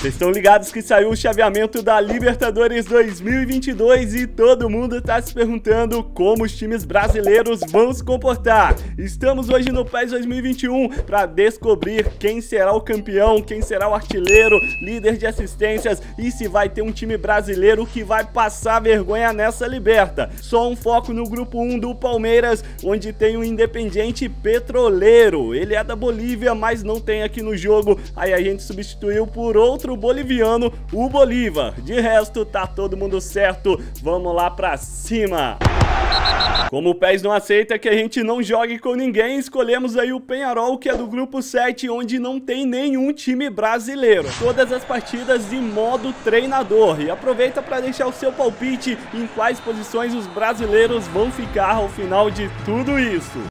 Vocês estão ligados que saiu o chaveamento da Libertadores 2022 e todo mundo está se perguntando como os times brasileiros vão se comportar. Estamos hoje no PES 2021 para descobrir quem será o campeão, quem será o artilheiro, líder de assistências e se vai ter um time brasileiro que vai passar vergonha nessa Liberta. Só um foco no grupo 1 do Palmeiras, onde tem o um Independiente Petroleiro. Ele é da Bolívia, mas não tem aqui no jogo. Aí a gente substituiu por outro contra o boliviano, o Bolívar. De resto, tá todo mundo certo. Vamos lá pra cima. Como o PES não aceita que a gente não jogue com ninguém, escolhemos aí o Penharol, que é do grupo 7, onde não tem nenhum time brasileiro. Todas as partidas em modo treinador. E aproveita para deixar o seu palpite em quais posições os brasileiros vão ficar ao final de tudo isso.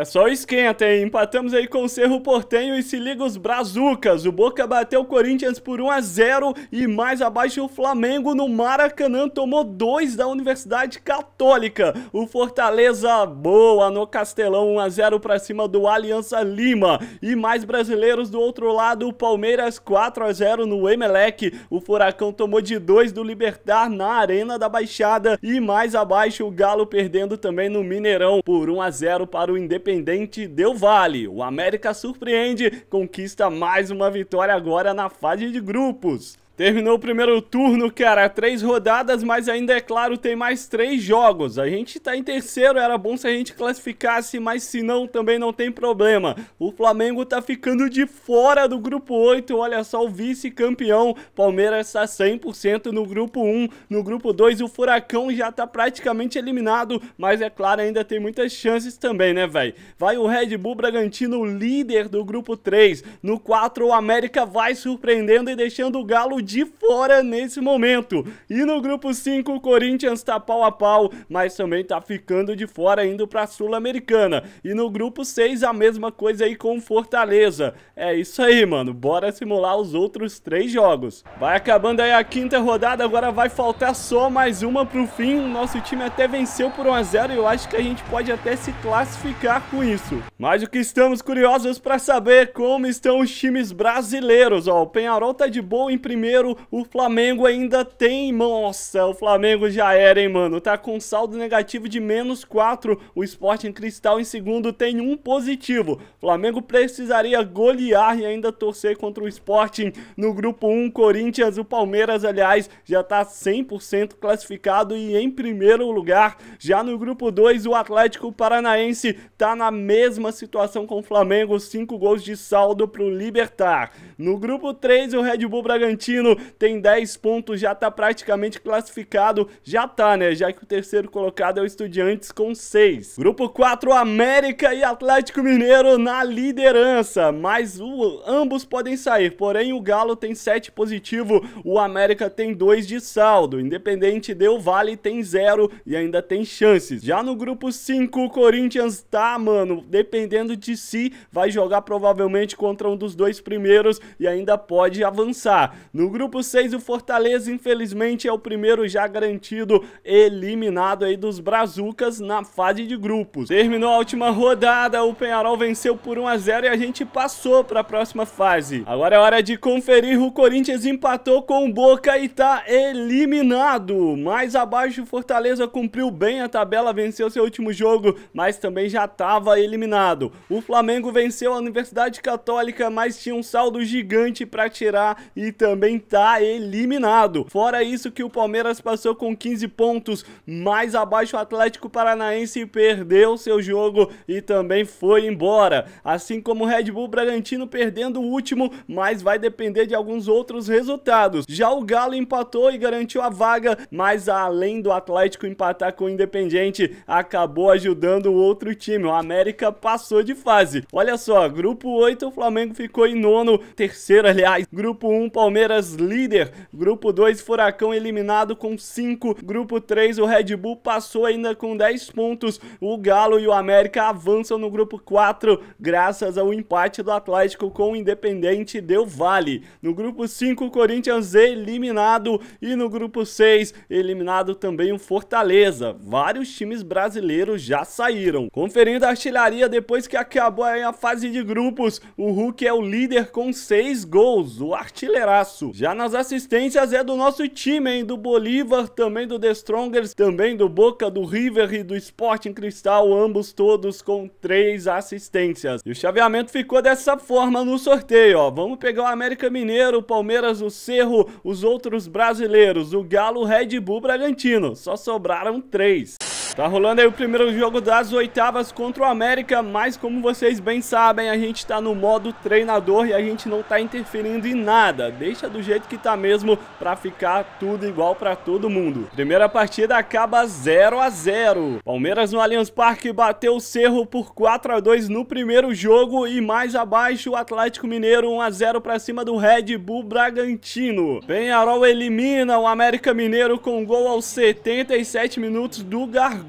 É só o esquenta, hein? Empatamos aí com o Cerro Portenho e se liga os Brazucas. O Boca bateu o Corinthians por 1 a 0 e mais abaixo o Flamengo no Maracanã tomou 2 da Universidade Católica. O Fortaleza boa no Castelão 1 a 0 para cima do Aliança Lima e mais brasileiros do outro lado, o Palmeiras 4 a 0 no Emelec. O Furacão tomou de 2 do Libertar na Arena da Baixada e mais abaixo o Galo perdendo também no Mineirão por 1 a 0 para o Independente Independente deu vale. O América surpreende, conquista mais uma vitória agora na fase de grupos. Terminou o primeiro turno, cara, três rodadas, mas ainda é claro, tem mais três jogos. A gente tá em terceiro, era bom se a gente classificasse, mas se não, também não tem problema. O Flamengo tá ficando de fora do grupo 8, olha só o vice-campeão. Palmeiras tá 100% no grupo 1, no grupo 2 o Furacão já tá praticamente eliminado, mas é claro, ainda tem muitas chances também, né, velho? Vai o Red Bull Bragantino, líder do grupo 3. No 4, o América vai surpreendendo e deixando o Galo de fora nesse momento. E no grupo 5, o Corinthians tá pau a pau, mas também tá ficando de fora indo pra Sul-Americana. E no grupo 6, a mesma coisa aí com Fortaleza. É isso aí, mano. Bora simular os outros três jogos. Vai acabando aí a quinta rodada, agora vai faltar só mais uma pro fim. Nosso time até venceu por 1x0 e eu acho que a gente pode até se classificar com isso. Mas o que estamos curiosos para saber é como estão os times brasileiros, ó. O Penharol tá de boa em primeiro o Flamengo ainda tem. Nossa, o Flamengo já era, hein, mano? Tá com saldo negativo de menos 4. O Sporting Cristal em segundo tem um positivo. Flamengo precisaria golear e ainda torcer contra o Sporting no grupo 1. Corinthians, o Palmeiras, aliás, já tá 100% classificado e em primeiro lugar. Já no grupo 2, o Atlético Paranaense tá na mesma situação com o Flamengo, 5 gols de saldo pro Libertar. No grupo 3, o Red Bull Bragantino Bragantino tem 10 pontos, já está praticamente classificado. Já está, né? Já que o terceiro colocado é o Estudiantes com 6. Grupo 4, América e Atlético Mineiro na liderança, mas o, ambos podem sair. Porém, o Galo tem 7 positivo, o América tem 2 de saldo. Independente deu Vale tem 0 e ainda tem chances. Já no grupo 5, o Corinthians tá, mano, dependendo de si, vai jogar provavelmente contra um dos dois primeiros e ainda pode avançar. No o grupo 6, o Fortaleza, infelizmente, é o primeiro já garantido, eliminado aí dos Brazucas na fase de grupos. Terminou a última rodada, o Penharol venceu por 1 a 0 e a gente passou para a próxima fase. Agora é hora de conferir, o Corinthians empatou com o Boca e tá eliminado. Mais abaixo, o Fortaleza cumpriu bem a tabela, venceu seu último jogo, mas também já estava eliminado. O Flamengo venceu a Universidade Católica, mas tinha um saldo gigante para tirar e também tá eliminado. Fora isso que o Palmeiras passou com 15 pontos, mais abaixo o Atlético Paranaense perdeu seu jogo e também foi embora. Assim como o Red Bull Bragantino perdendo o último, mas vai depender de alguns outros resultados. Já o Galo empatou e garantiu a vaga, mas além do Atlético empatar com o Independente, acabou ajudando o outro time. O América passou de fase. Olha só, grupo 8 o Flamengo ficou em nono, terceiro aliás. Grupo 1 Palmeiras líder. Grupo 2, Furacão eliminado com 5. Grupo 3, o Red Bull passou ainda com 10 pontos. O Galo e o América avançam no grupo 4, graças ao empate do Atlético com o Independente Del Vale. No grupo 5, o Corinthians eliminado. E no grupo 6, eliminado também o Fortaleza. Vários times brasileiros já saíram. Conferindo a artilharia depois que acabou a fase de grupos, o Hulk é o líder com 6 gols, o artilheiraço. Já nas assistências é do nosso time, hein? Do Bolívar, também do The Strongers, também do Boca, do River e do Sporting Cristal, ambos todos com três assistências. E o chaveamento ficou dessa forma no sorteio, ó. Vamos pegar o América Mineiro, o Palmeiras, o Cerro, os outros brasileiros, o Galo, o Red Bull, Bragantino. Só sobraram três. Tá rolando aí o primeiro jogo das oitavas contra o América, mas como vocês bem sabem, a gente tá no modo treinador e a gente não tá interferindo em nada. Deixa do jeito que tá mesmo pra ficar tudo igual pra todo mundo. Primeira partida acaba 0 a 0. Palmeiras no Allianz Parque bateu o Cerro por 4 a 2 no primeiro jogo e mais abaixo o Atlético Mineiro 1 a 0 para cima do Red Bull Bragantino. Penharol elimina o América Mineiro com gol aos 77 minutos do Gargão.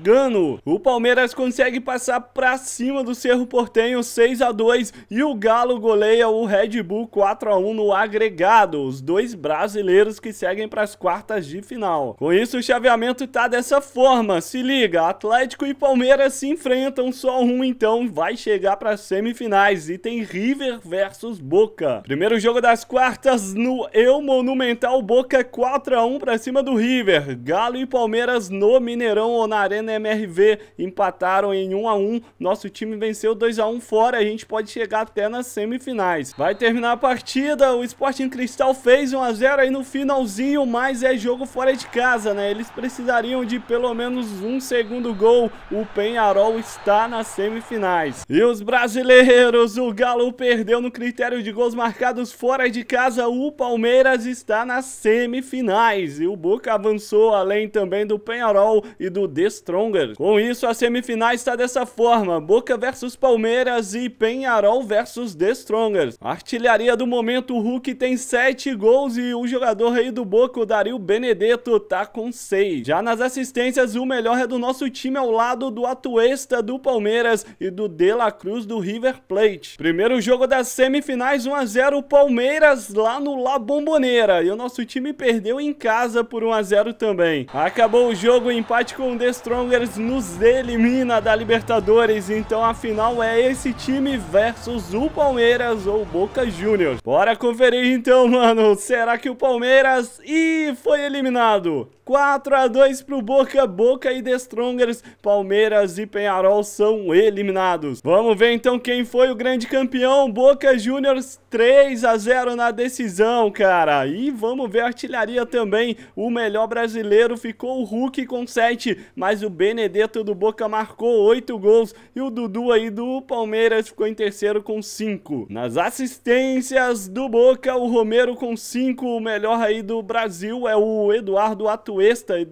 O Palmeiras consegue passar pra cima do Cerro Portenho 6 a 2 e o Galo goleia o Red Bull 4 a 1 no agregado. Os dois brasileiros que seguem para as quartas de final. Com isso, o chaveamento tá dessa forma. Se liga, Atlético e Palmeiras se enfrentam, só um então vai chegar para semifinais e tem River versus Boca. Primeiro jogo das quartas no Eu Monumental Boca 4 a 1 para cima do River. Galo e Palmeiras no Mineirão ou na Arena na né, MRV, empataram em 1 a 1. Nosso time venceu 2 a 1 fora, a gente pode chegar até nas semifinais. Vai terminar a partida, o Sporting Cristal fez 1 a 0 aí no finalzinho, mas é jogo fora de casa, né? Eles precisariam de pelo menos um segundo gol. O Penharol está nas semifinais. E os brasileiros, o Galo perdeu no critério de gols marcados fora de casa. O Palmeiras está nas semifinais e o Boca avançou além também do Penharol e do Destro Stronger. Com isso, a semifinal está dessa forma: Boca versus Palmeiras e Penharol versus The Strongers. artilharia do momento, o Hulk tem 7 gols e o jogador rei do Boca, o Dario Benedetto, tá com 6. Já nas assistências, o melhor é do nosso time ao lado do Atuesta do Palmeiras e do De La Cruz do River Plate. Primeiro jogo das semifinais, 1 a 0 Palmeiras lá no La Bombonera. E o nosso time perdeu em casa por 1 a 0 também. Acabou o jogo, empate com o The Strongers Strongers então, nos elimina da Libertadores, então a final é esse time versus o Palmeiras ou Boca Juniors. Bora conferir então, mano, será que o Palmeiras... e foi eliminado! 4 a 2 pro Boca, Boca e The Strongers, Palmeiras e Penharol são eliminados. Vamos ver então quem foi o grande campeão, Boca Juniors 3 a 0 na decisão, cara. E vamos ver a artilharia também, o melhor brasileiro ficou o Hulk com 7, mas o Benedetto do Boca marcou 8 gols e o Dudu aí do Palmeiras ficou em terceiro com 5. Nas assistências do Boca, o Romero com 5, o melhor aí do Brasil é o Eduardo Atuê Atuesta e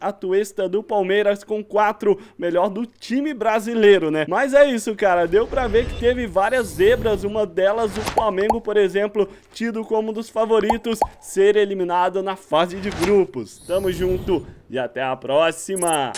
Atuesta do Palmeiras com 4, melhor do time brasileiro, né? Mas é isso, cara, deu pra ver que teve várias zebras, uma delas o Flamengo, por exemplo, tido como um dos favoritos, ser eliminado na fase de grupos. Tamo junto e até a próxima!